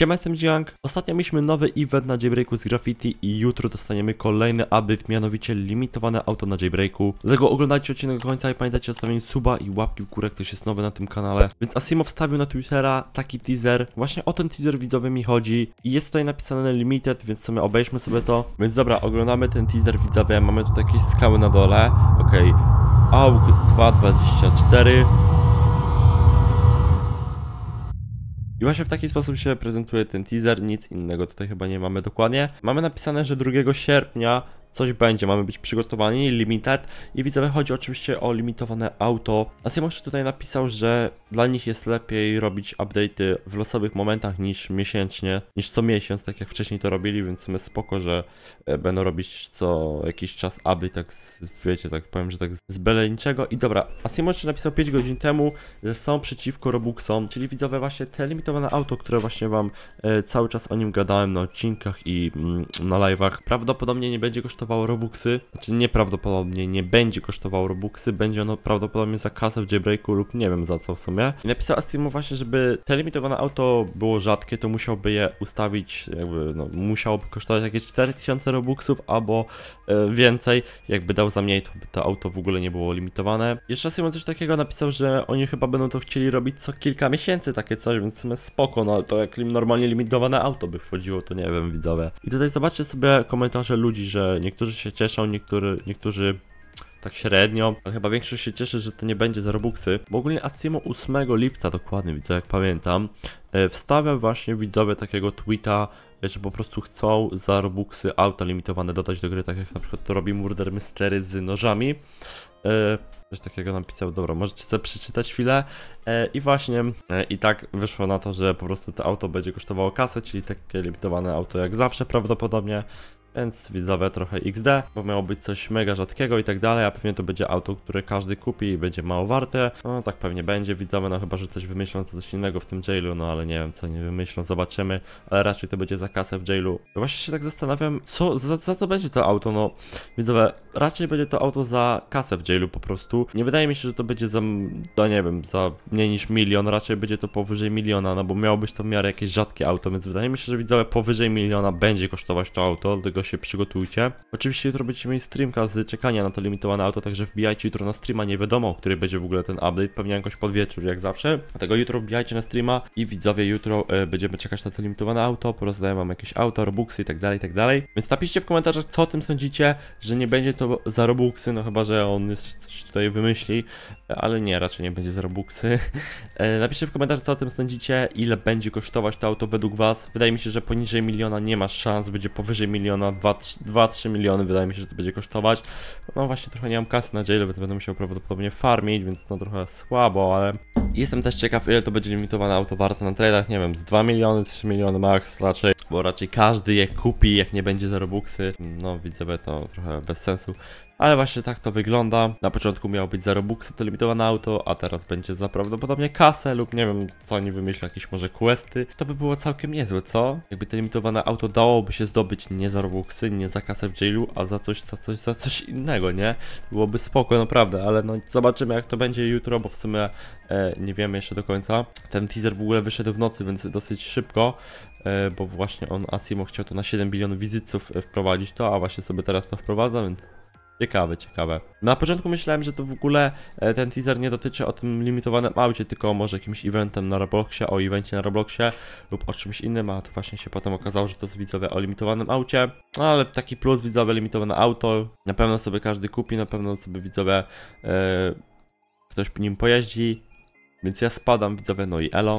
Siema, jestem Jiang. Ostatnio mieliśmy nowy event na jailbreaku z Graffiti i jutro dostaniemy kolejny update, mianowicie limitowane auto na jailbreaku. Dlatego oglądajcie odcinek do końca i pamiętajcie o zostawieniu suba i łapki w górę, ktoś jest nowy na tym kanale. Więc Asimo wstawił na Twittera taki teaser. Właśnie o ten teaser widzowy mi chodzi. I jest tutaj napisane limited, więc sobie obejrzmy sobie to. Więc dobra, oglądamy ten teaser widzowy. Mamy tutaj jakieś skały na dole. Okej. Okay. Aug 224. I właśnie w taki sposób się prezentuje ten teaser, nic innego tutaj chyba nie mamy dokładnie. Mamy napisane, że 2 sierpnia coś będzie, mamy być przygotowani, limited i widzę, chodzi oczywiście o limitowane auto. Asimosz tutaj napisał, że dla nich jest lepiej robić update'y w losowych momentach niż miesięcznie, niż co miesiąc, tak jak wcześniej to robili, więc my spoko, że e, będą robić co jakiś czas aby, tak z, wiecie, tak powiem, że tak z byle niczego. I dobra, A Asimoczy napisał 5 godzin temu, że są przeciwko Robuxom, czyli widzowie właśnie te limitowane auto, które właśnie wam e, cały czas o nim gadałem na odcinkach i mm, na live'ach, prawdopodobnie nie będzie kosztowało Robuxy, znaczy nieprawdopodobnie nie będzie kosztowało Robuxy, będzie ono prawdopodobnie za kasę w jailbreaku lub nie wiem za co w sumie sumie. I napisała Steamu właśnie, żeby te limitowane auto było rzadkie, to musiałby je ustawić, jakby no, musiałoby kosztować jakieś 4000 robuxów albo e, więcej. Jakby dał za mniej, to by to auto w ogóle nie było limitowane. Jeszcze Simon coś takiego napisał, że oni chyba będą to chcieli robić co kilka miesięcy, takie coś, więc w spoko, no ale to jak normalnie limitowane auto by wchodziło, to nie wiem, widzowie. I tutaj zobaczcie sobie komentarze ludzi, że niektórzy się cieszą, niektóry, niektórzy tak średnio. Ale chyba większość się cieszy, że to nie będzie za Robuxy. Bo ogólnie Astimo 8 lipca dokładnie widzę, jak pamiętam, e, wstawia właśnie widzowie takiego tweeta, e, że po prostu chcą za Robuxy auta limitowane dodać do gry, tak jak na przykład to robi Murder Mystery z nożami. E, coś takiego napisał, dobra, możecie sobie przeczytać chwilę. I właśnie, i tak wyszło na to, że po prostu to auto będzie kosztowało kasę, czyli takie limitowane auto jak zawsze prawdopodobnie. Więc widzowie trochę XD, bo miało być coś mega rzadkiego i tak dalej, a pewnie to będzie auto, które każdy kupi i będzie mało warte. No tak pewnie będzie widzowie, no chyba, że coś wymyślą coś innego w tym jailu, no ale nie wiem co nie wymyślą, zobaczymy, ale raczej to będzie za kasę w jailu. Właśnie się tak zastanawiam, co, za, za co będzie to auto, no widzowie, raczej będzie to auto za kasę w jailu po prostu. Nie wydaje mi się, że to będzie za, no nie wiem, za mniej niż milion, raczej będzie to powyżej miliona, no bo miało być to w miarę jakieś rzadkie auto, więc wydaje mi się, że widzowie powyżej miliona będzie kosztować to auto, dlatego tego się przygotujcie. Oczywiście jutro będziecie mieli streamka z czekania na to limitowane auto, także wbijajcie jutro na streama, nie wiadomo, który będzie w ogóle ten update, pewnie jakoś pod wieczór, jak zawsze. Dlatego jutro wbijajcie na streama i widzowie, jutro e, będziemy czekać na to limitowane auto, porozdaję wam jakieś auto, robuxy i tak dalej, i tak dalej. Więc napiszcie w komentarzach, co o tym sądzicie, że nie będzie to za robuxy, no chyba, że on coś tutaj wymyśli, ale nie, raczej nie będzie za robuxy. E, napiszcie w komentarzach, co o tym sądzicie, ile będzie kosztować to auto według was. Wydaje mi się, że poniżej miliona nie ma szans, będzie powyżej miliona 2-3 miliony wydaje mi się, że to będzie kosztować. No właśnie trochę nie mam kasy na jail, więc będę musiał prawdopodobnie farmić, więc no trochę słabo, ale... Jestem też ciekaw ile to będzie limitowane auto warte na tradach, nie wiem, z 2 miliony, 3 miliony max raczej, bo raczej każdy je kupi, jak nie będzie za robuxy. No widzę, że to trochę bez sensu ale właśnie tak to wygląda. Na początku miało być 0 buksy to limitowane auto, a teraz będzie za prawdopodobnie kasę lub nie wiem, co oni wymyślą, jakieś może questy. To by było całkiem niezłe, co? Jakby to limitowane auto dałoby się zdobyć nie za robuxy, nie za kasę w jailu, a za coś, za coś, za coś innego, nie? Byłoby spoko, naprawdę, ale no zobaczymy jak to będzie jutro, bo w sumie e, nie wiemy jeszcze do końca. Ten teaser w ogóle wyszedł w nocy, więc dosyć szybko, e, bo właśnie on, Asimo, chciał to na 7 bilionów wizytów e, wprowadzić to, a właśnie sobie teraz to wprowadza, więc Ciekawe, ciekawe. Na początku myślałem, że to w ogóle e, ten teaser nie dotyczy o tym limitowanym aucie, tylko może jakimś eventem na Robloxie, o evencie na Robloxie lub o czymś innym, a to właśnie się potem okazało, że to jest widzowie o limitowanym aucie. No ale taki plus widzowie limitowane auto, na pewno sobie każdy kupi, na pewno sobie widzowie ktoś e, ktoś nim pojeździ, więc ja spadam widzowie, no i elo.